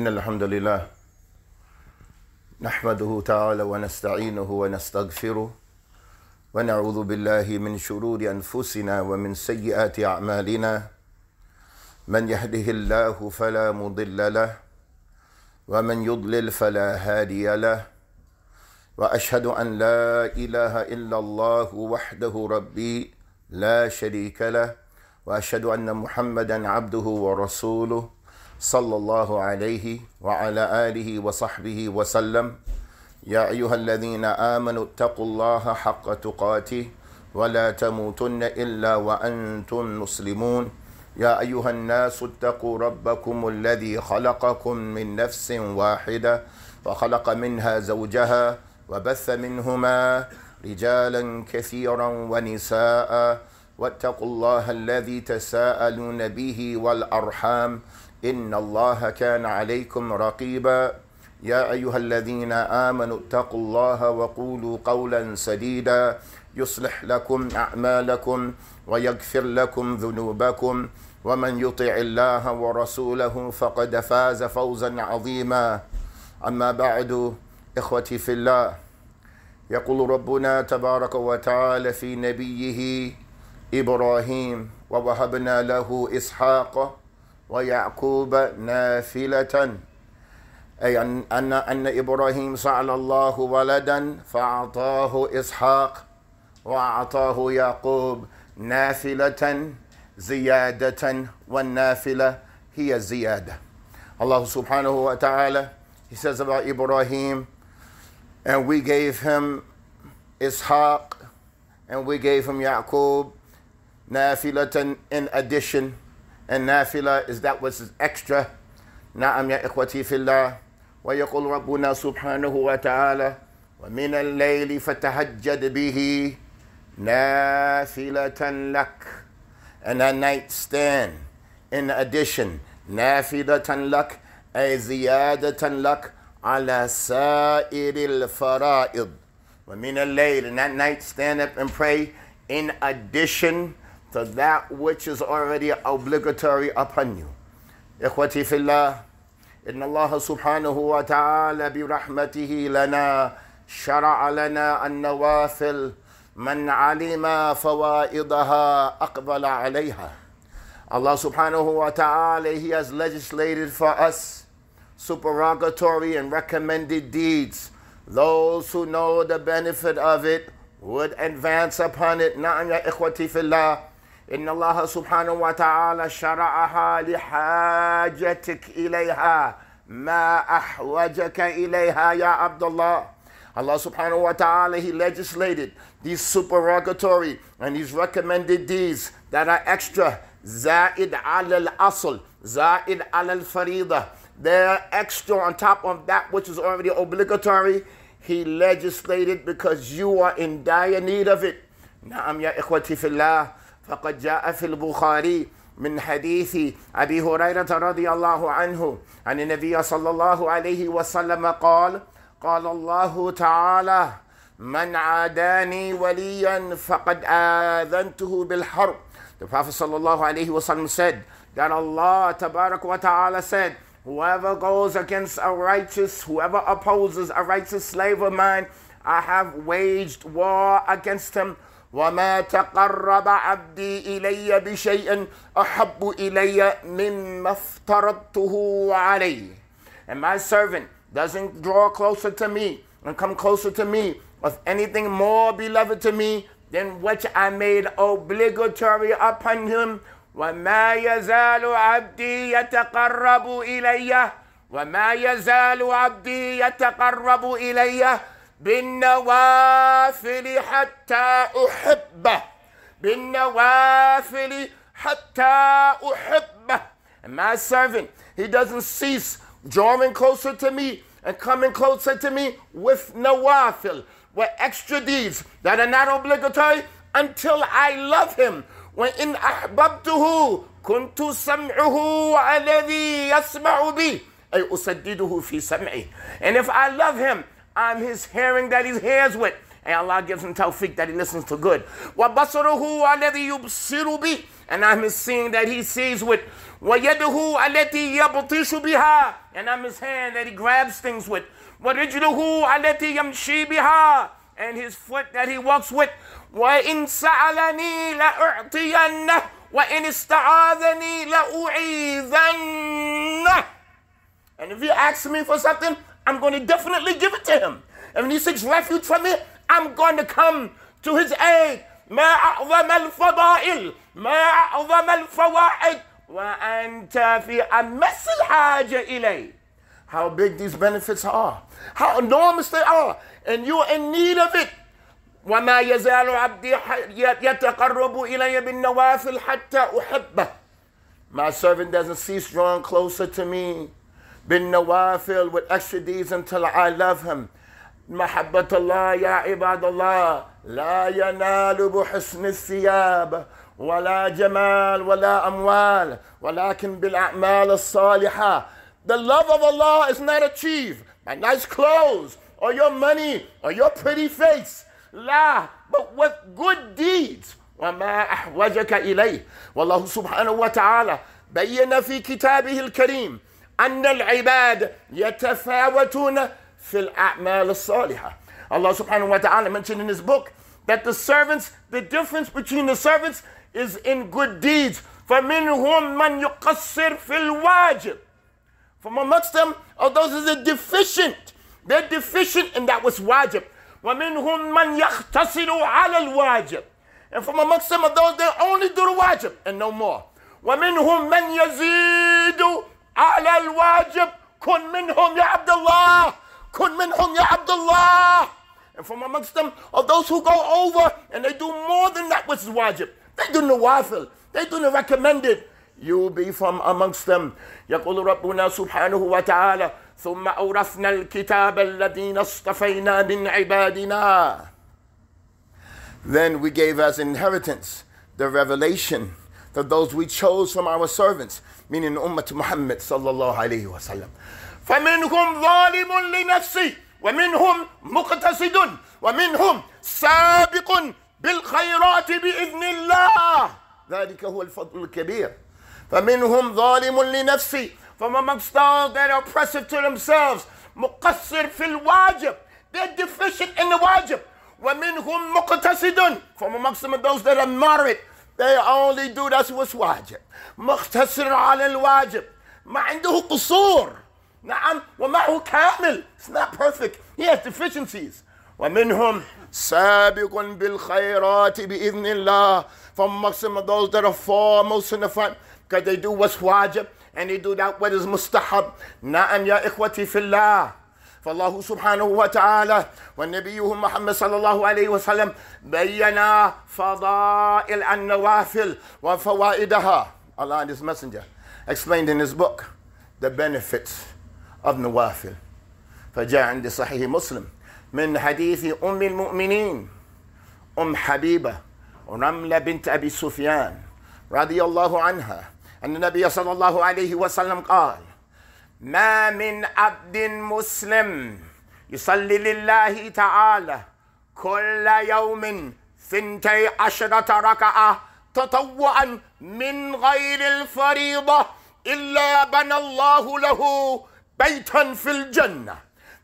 إن الحمد لله نحمده تعالى ونستعينه ونستغفره ونعوذ بالله من شرور أنفسنا ومن سيئات أعمالنا من يهده الله فلا مضل له ومن يضلل فلا هادي له وأشهد أن لا إله إلا الله وحده ربي لا شريك له وأشهد أن محمدا عبده ورسوله صلى الله عليه وعلى اله وصحبه وسلم يا ايها الذين امنوا اتقوا الله حق تقاته ولا تموتن الا وانتم مسلمون يا ايها الناس اتقوا ربكم الذي خلقكم من نفس واحده وخلق منها زوجها وبث منهما رجالا كثيرا ونساء واتقوا الله الذي تساءلون به والارحام ان الله كان عليكم رقيبا يا ايها الذين امنوا اتقوا الله وقولوا قولا سديدا يصلح لكم اعمالكم ويغفر لكم ذنوبكم ومن يطع الله ورسوله فقد فاز فوزا عظيما اما بعد اخوتي في الله يقول ربنا تبارك وتعالى في نبيه ابراهيم ووهبنا له اسحاق ويعقوب نافلة أي أن أن, إبراهيم سأل الله ولدا فأعطاه إسحاق وأعطاه يعقوب نافلة زيادة والنافلة هي الزيادة الله سبحانه وتعالى he says about Ibrahim, and we gave him Ishaq, and we gave him Yaqub, Nafilatan in addition. and nafila is that which is extra. نعم يا إخوتي في الله ويقول ربنا سبحانه وتعالى ومن الليل فتهجد به نافلة لك and at night stand in addition نافلة لك أي زيادة لك على سائر الفرائض ومن الليل and at night stand up and pray in addition to that which is already obligatory upon you. إخوتي في الله إن الله سبحانه وتعالى برحمته لنا شرع لنا النوافل من علم فوائدها أقبل عليها Allah subhanahu wa ta'ala, He has legislated for us supererogatory and recommended deeds. Those who know the benefit of it would advance upon it. Na'am ya ikhwati fillah. إن الله سبحانه وتعالى شرعها لحاجتك إليها ما أحوجك إليها يا عبد الله Allah subhanahu wa ta'ala, He legislated these supererogatory and He's recommended these that are extra. Za'id al asl, Za'id al farida. They're extra on top of that which is already obligatory. He legislated because you are in dire need of it. Na'am ya ikhwati fillah. فقد جاء في البخاري من حديث ابي هريره رضي الله عنه عن النبي صلى الله عليه وسلم قال قال الله تعالى من عاداني وليا فقد آذنته بالحرب The Prophet صلى الله عليه وسلم said that Allah تبارك وتعالى said Whoever goes against a righteous, whoever opposes a righteous slave of mine, I have waged war against him وما تقرب عبدي الي بشيء احب الي مما افترضته عليه and my servant doesn't draw closer to me and come closer to me with anything more beloved to me than which I made obligatory upon him. وما يزال عبدي يتقرب إلي وما يزال عبدي يتقرب إلي بالنوافل حتى أحبه بالنوافل حتى أحبه and my servant he doesn't cease drawing closer to me and coming closer to me with nawafil with extra deeds that are not obligatory until I love him وإن أحببته كنت سمعه الذي يسمع بي أي أسدده في سمعي and if I love him I'm his hearing that he hears with. And Allah gives him tawfiq that he listens to good. And I'm his seeing that he sees with. And I'm his hand that he grabs things with. وَرِجْلُهُ الَّتِي يَمْشِي And his foot that he walks with. And if you ask me for something, I'm going to definitely give it to him. And when he seeks refuge from me, I'm going to come to his aid. How big these benefits are, how enormous they are, and you're in need of it. My servant doesn't cease drawing closer to me bin nawafil with extra deeds until I love him. محبة الله يا عباد الله لا ينال بحسن الثياب ولا جمال ولا أموال ولكن بالأعمال الصالحة The love of Allah is not achieved by nice clothes or your money or your pretty face. لا but with good deeds وما أحوجك إليه والله سبحانه وتعالى بين في كتابه الكريم أن العباد يتفاوتون في الأعمال الصالحة Allah subhanahu wa ta'ala mentioned in his book that the servants, the difference between the servants is in good deeds. فَمِنْهُمْ مَنْ يُقَصِّرْ فِي الْوَاجِبِ From amongst them are those that are deficient. They're deficient in that was wajib. وَمِنْهُمْ مَنْ يَخْتَصِرُ عَلَى الْوَاجِبِ And from amongst them are those that only do the wajib and no more. وَمِنْهُمْ مَنْ يَزِيدُ على الواجب كن منهم يا عبد الله كن منهم يا عبد الله and from amongst them are those who go over and they do more than that which is wajib they do nawafil they do the recommended you will be from amongst them يقول ربنا سبحانه وتعالى ثم أورثنا الكتاب الذين اصطفينا من عبادنا Then we gave as inheritance the revelation that those we chose from our servants من أمة محمد صلى الله عليه وسلم فمنهم ظالم لنفسه ومنهم مقتصد ومنهم سابق بالخيرات بإذن الله ذلك هو الفضل الكبير فمنهم ظالم لنفسه from amongst all that are oppressive to themselves مقصر في الواجب they're deficient in the wajib ومنهم مقتصد from amongst them those that are moderate They only do that's what's wajib, مقتصر على الواجب ما عنده قصور نعم وما كامل It's not perfect He has deficiencies ومنهم سابق بالخيرات بإذن الله from maximum of those that are foremost in the front because they do what's wajib and they do that what is mustahab نعم يا إخوتي في الله فالله سبحانه وتعالى والنبي محمد صلى الله عليه وسلم بينا فضائل النوافل وفوائدها Allah and His Messenger explained in his book the benefits of نوافل فجاء عند صحيح مسلم من حديث أم المؤمنين أم حبيبة رملة بنت أبي سفيان رضي الله عنها أن النبي صلى الله عليه وسلم قال ما من عبد مسلم يصلي لله تعالى كل يوم ثنتي عشرة ركعة تطوعا من غير الفريضة إلا بنى الله له بيتا في الجنة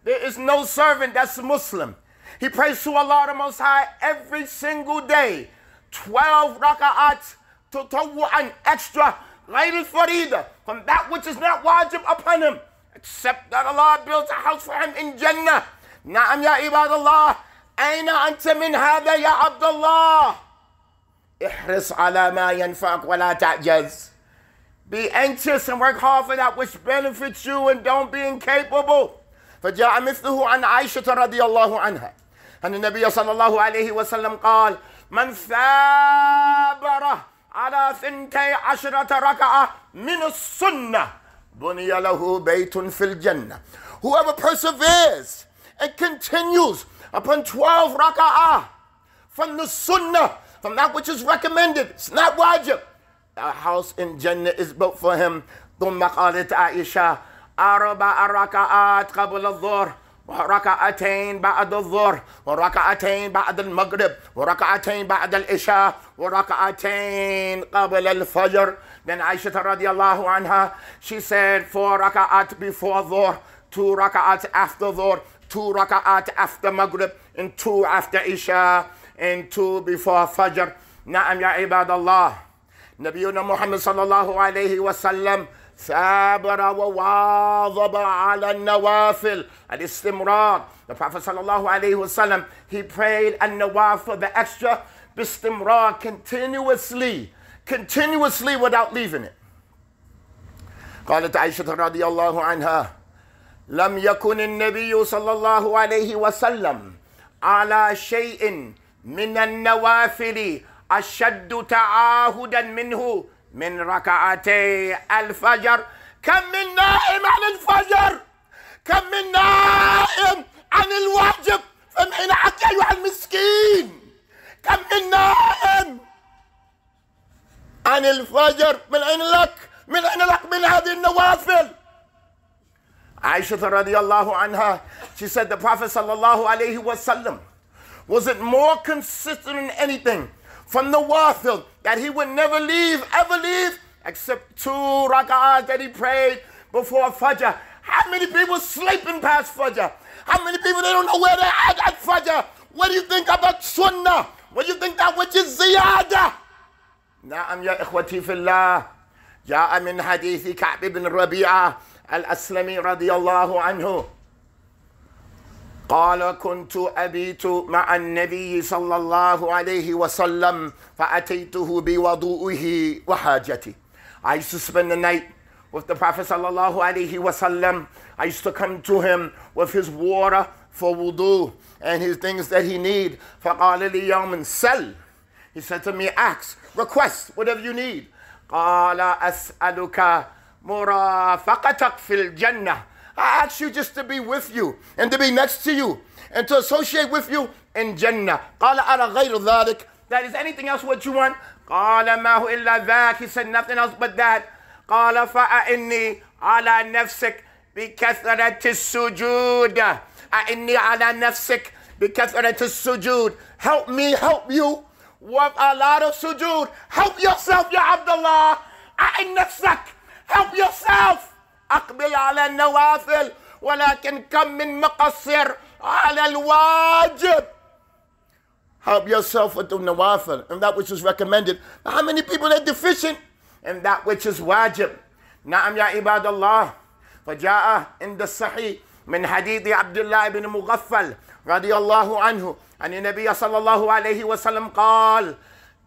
There is no servant that's Muslim. He prays to Allah the Most High every single day. 12 raka'at, tutawwa'an, extra, غير الفريضة. from that which is not wajib upon him, except that Allah builds a house for him in Jannah. Na'am ya عباد الله أين أنت من هذا يا عبد الله احرص على ما ينفعك ولا Be anxious and work hard for that which benefits you and don't be incapable. فجاء مثله عن عائشة رضي الله عنها أن النبي صلى الله عليه وسلم قال من ثابره على ثنتي عشرة ركعة من السنة بني له بيت في الجنة whoever perseveres and continues upon 12 raka'ah from the sunnah from that which is recommended it's not wajib a house in Jannah is built for him ثم قالت عائشة أربع ركعات قبل الظهر وركعتين بعد الظهر وركعتين بعد المغرب وركعتين بعد العشاء وركعتين قبل الفجر Then عائشة رضي الله عنها she said four ركعات before الظهر two ركعات after الظهر two ركعات after المغرب and two after عشاء and two before فجر نعم يا عباد الله نبينا محمد صلى الله عليه وسلم ثابر وواظب على النوافل الاستمرار The Prophet صلى الله عليه وسلم he prayed النوافل the extra باستمرار continuously continuously without leaving it قالت عائشة رضي الله عنها لم يكن النبي صلى الله عليه وسلم على شيء من النوافل أشد تعاهدا منه من ركعتي الفجر كم من نائم عن الفجر كم من نائم عن الواجب فمحينا حتى أيها المسكين كم من نائم عن الفجر من أين لك من أين لك من هذه النوافل رضي الله عنها she said the Prophet صلى الله عليه وسلم wasn't more consistent in anything from the war that he would never leave, ever leave, except two rak'ahs that he prayed before Fajr. How many people sleeping past Fajr? How many people, they don't know where they're at at Fajr? What do you think about Sunnah? What do you think that which is Ziyada? نعم يا إخوتي في الله جاء من حديث كعب بن ربيعة الأسلمي رضي الله عنه قال كنت أبيت مع النبي صلى الله عليه وسلم فأتيته بوضوئه وحاجتي I used to spend the night with the Prophet صلى الله عليه وسلم I used to come to him with his water for wudu and his things that he need فقال لي يوم سل He said to me ask request whatever you need قال أسألك مرافقتك في الجنة I ask you just to be with you and to be next to you and to associate with you in Jannah. قال That is anything else what you want? قال ما هو إلا ذاك. He said nothing else but that. قال فأعني على نفسك بكثرة السجود. أعني على نفسك بكثرة السجود. Help me, help you with a lot of sujood. Help yourself, Ya Abdullah. أعني نفسك. Help yourself. أقبل على النوافل ولكن كم من مقصر على الواجب help yourself with the nawafil and that which is recommended but how many people are deficient in that which is wajib نعم يا عباد الله فجاء عند الصحيح من حديث عبد الله بن مغفل رضي الله عنه أن النبي صلى الله عليه وسلم قال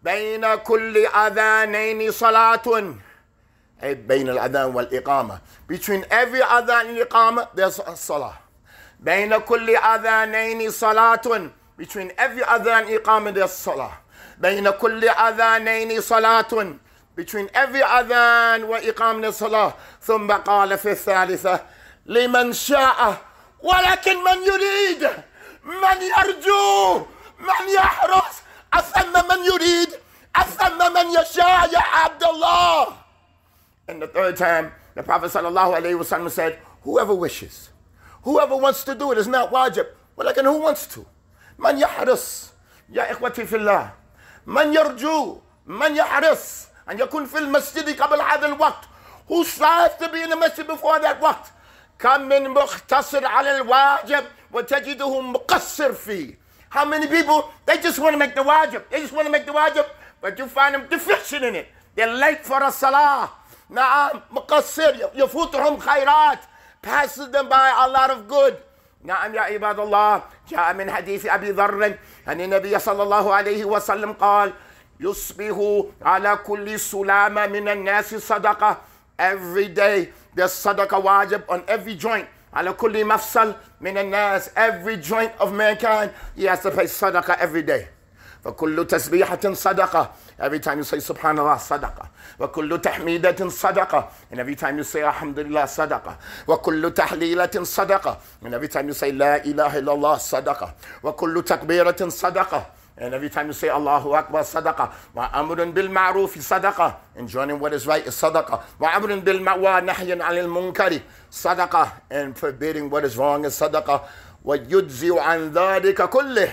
بين كل أذانين صلاة بين الأذان والإقامة between every أذان والإقامة there's a صلاة بين كل أذانين صلاة between every أذان إقامة there's صلاة بين كل أذانين صلاة between every أذان وإقامة صلاة ثم قال في الثالثة لمن شاء ولكن من يريد من يرجو من يحرص أثم من يريد أثم من يشاء يا عبد الله And the third time, the Prophet ﷺ said, Whoever wishes, whoever wants to do it is not wajib. But like, who wants to? Man yahris, ya ikhwati fillah. Man yarju, man yahris. And yakun fil masjid qabl hadha al-waqt. Who strives to be in the masjid before that waqt? كم من مختصر على الواجب وتجده مقصر fi. How many people, they just want to make the wajib. They just want to make the wajib, but you find them deficient in it. They're late for a salah. نعم مقصر يفوتهم خيرات passed them by a lot of good نعم يا عباد الله جاء من حديث أبي ذر أن النبي صلى الله عليه وسلم قال يصبح على كل سلامة من الناس صدقة every day there's صدقة واجب on every joint على كل مفصل من الناس every joint of mankind he has to pay صدقة every day فكل تسبيحة صدقة Every time you say subhanallah صدقة وكل تحميدة صدقة And every time you say alhamdulillah صدقة وكل تحليلة صدقة And every time you say لا إله إلا الله صدقة وكل تكبيرة صدقة And every time you say Allahu Akbar, sadaqah. Wa amrun bil ma'ruf, sadaqah. And joining what is right is sadaqah. Wa amrun bil ma'wa, nahyan anil munkari, sadaqah. And forbidding what is wrong is sadaqah. Wa yujzi'u an dhalika kullih.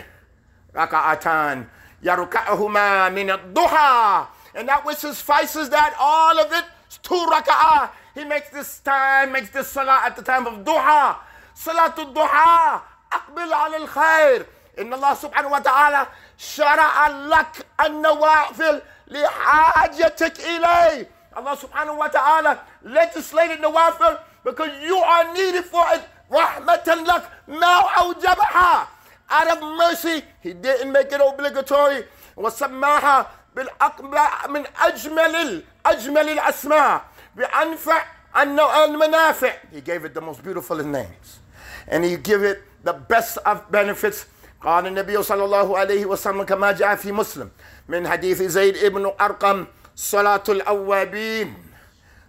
Raka'atan. يركعهما من الضحى and that which suffices that all of it is two raka'ah he makes this time makes this salah at the time of duha صلاة الضحى أقبل على الخير إن الله سبحانه وتعالى شرع لك النوافل لحاجتك إليه الله سبحانه وتعالى legislated النوافل because you are needed for it رحمة لك ما أوجبها out of mercy he didn't make it obligatory وسماها بالأقبع من أجمل أجمل الأسماء بأنفع المنافع he gave it the most beautiful of names and he gave it the best of benefits قال النبي صلى الله عليه وسلم كما جاء في مسلم من حديث زيد ابن أرقم صلاة الأوابين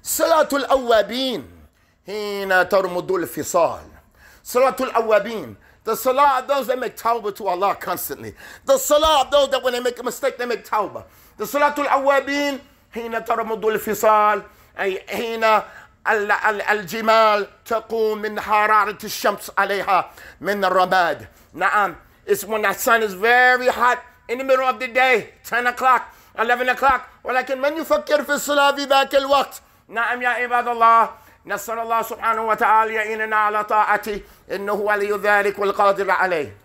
صلاة الأوابين حين ترمض الفصال صلاة الأوابين The salah of those that make tawbah to Allah constantly. The salah of those that when they make a mistake, they make tawbah. The salatul awabin, حين ترمض الفصال أي حين الجمال تقوم al حرارة الشمس عليها من الرماد نعم It's when the sun is very hot in the middle of the day 10 o'clock 11 o'clock ولكن من يفكر في الصلاة في ذاك الوقت نعم يا عباد الله نسأل الله سبحانه وتعالى يعيننا على طاعته إنه ولي ذلك والقادر عليه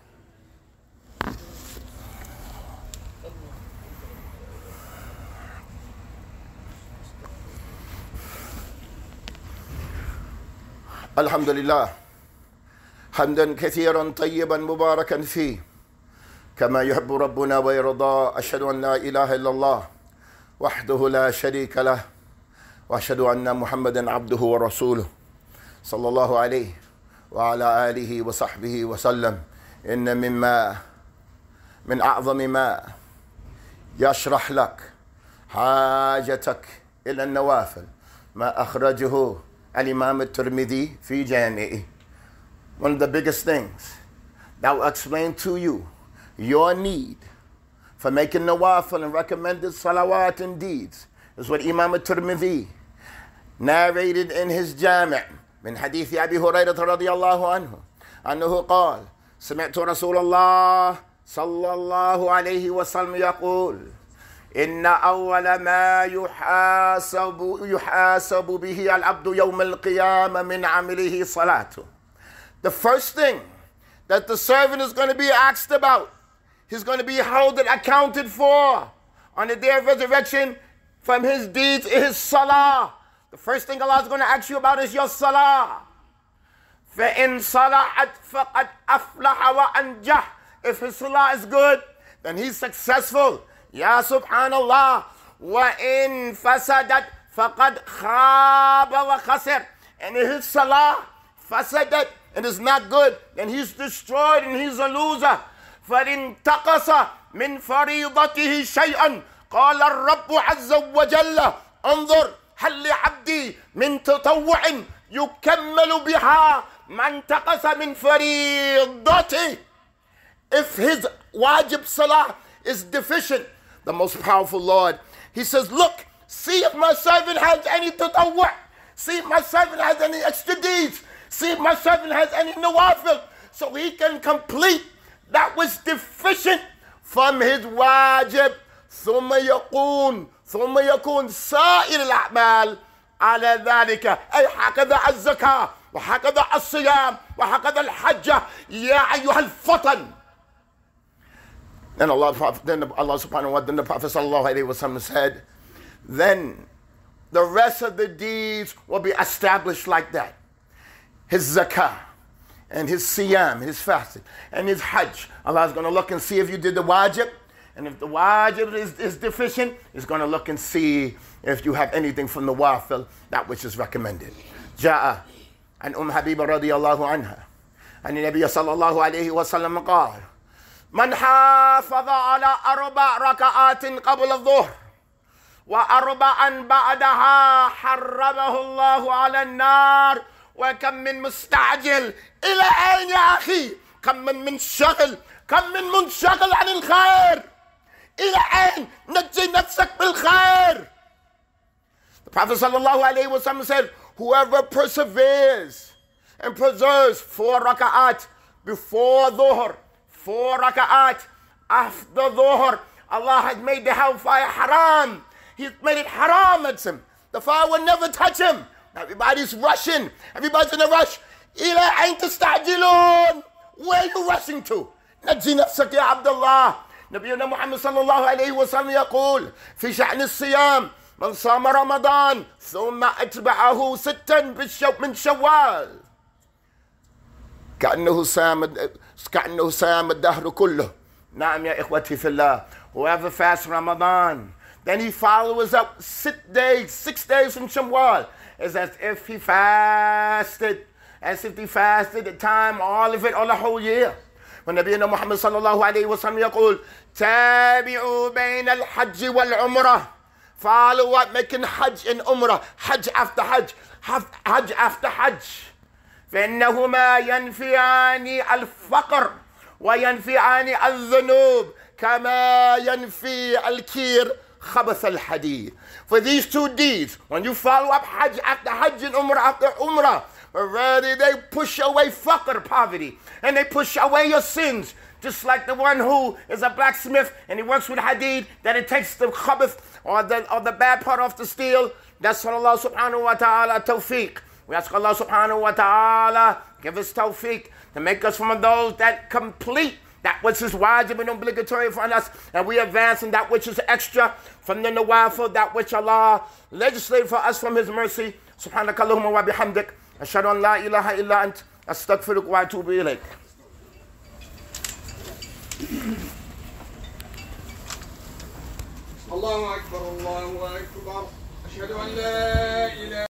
الحمد لله حمدا كثيرا طيبا مباركا فيه كما يحب ربنا ويرضى أشهد أن لا إله إلا الله وحده لا شريك له واشهد ان محمدا عبده ورسوله صلى الله عليه وعلى اله وصحبه وسلم ان مما من اعظم ما يشرح لك حاجتك الى النوافل ما اخرجه الامام الترمذي في جامعه one of the biggest things that will explain to you your need for making nawafil and recommended salawat and deeds is what Imam al-Tirmidhi narrated in his jami' من حديث أبي هريرة رضي الله عنه أنه قال سمعت رسول الله صلى الله عليه وسلم يقول إن أول ما يحاسب يحاسب به العبد يوم القيامة من عمله صلاته The first thing that the servant is going to be asked about, he's going to be held and accounted for on the day of resurrection from his deeds is salah. The first thing Allah is going to ask you about is your salah. فَإِن صَلَحَتْ فَقَدْ أَفْلَحَ وَأَنْجَحْ If his salah is good, then he's successful. Ya subhanallah. وَإِن فَسَدَتْ فَقَدْ خَابَ وَخَسِرْ And if his salah fasadat and is not good, then he's destroyed and he's a loser. فَإِن تَقَصَ مِن فَرِيضَتِهِ شَيْئًا قَالَ الرَّبُّ عَزَّ وَجَلَّ انظر هل لعبدي من تطوع يكمل بها ما انتقص من if his wajib salah is deficient the most powerful Lord he says look see if my servant has any tatawwa see if my servant has any extra deeds see if my servant has any nawafil so he can complete that was deficient from his wajib ثم يقول ثم يكون سائر الأعمال على ذلك أي هكذا الزكاة وهكذا الصيام وهكذا الحجة يا أيها الفطن Then Allah, then Allah subhanahu wa ta'ala, then the Prophet sallallahu alayhi wasallam said, then the rest of the deeds will be established like that. His zakah and his siyam, his fasting, and his hajj. Allah is going to look and see if you did the wajib And if the wajib is, is deficient, it's going to look and see if you have anything from the wafil, that which is recommended. Ja'a an Umm Habiba radiallahu anha. أن النبي صلى الله عليه وسلم قال من حافظ على أربع ركعات قبل الظهر وأربعا بعدها حرمه الله على النار وكم من مستعجل إلى أين يا أخي كم من منشغل كم من منشغل عن الخير إلى أن نجي نفسك بالخير The Prophet وسلم, said, Whoever perseveres and preserves four raka'at before dhuhr, four raka'at after dhuhr, Allah has made the hellfire haram. He's made it haram at him. The fire will never touch him. Everybody's rushing. Everybody's in a rush. إلى أين تستعجلون? Where are you rushing to? نجي نفسك يا عبد الله. نبينا محمد صلى الله عليه وسلم يقول في شأن الصيام من صام رمضان ثم أتبعه ستا بالشو من شوال كأنه صام كأنه صام الدهر كله نعم يا إخوتي في الله whoever fasts Ramadan then he follows up six days six days from Shawwal is as if he fasted as if he fasted the time all of it all the whole year ونبينا محمد صلى الله عليه وسلم يقول تابعوا بين الحج والعمرة follow what making حج and عمرة حج after حج حج after حج فإنهما ينفيان الفقر وينفيان الذنوب كما ينفي الكير خبث الحديد for these two deeds when you follow up حج after حج and عمرة after عمرة rather, they push away fuck poverty and they push away your sins. Just like the one who is a blacksmith and he works with hadid, that it takes the khabith or the, or the bad part off the steel. That's what Allah subhanahu wa ta'ala tawfiq. We ask Allah subhanahu wa ta'ala, give us tawfiq to make us from those that complete that which is wajib and obligatory for us, and we advance in that which is extra from the nawafil, that which Allah legislated for us from His mercy. Subhanakallahumma wa bihamdik. أشهد أن لا إله إلا أنت أستغفرك وأتوب إليك الله أكبر الله أكبر أشهد أن لا إله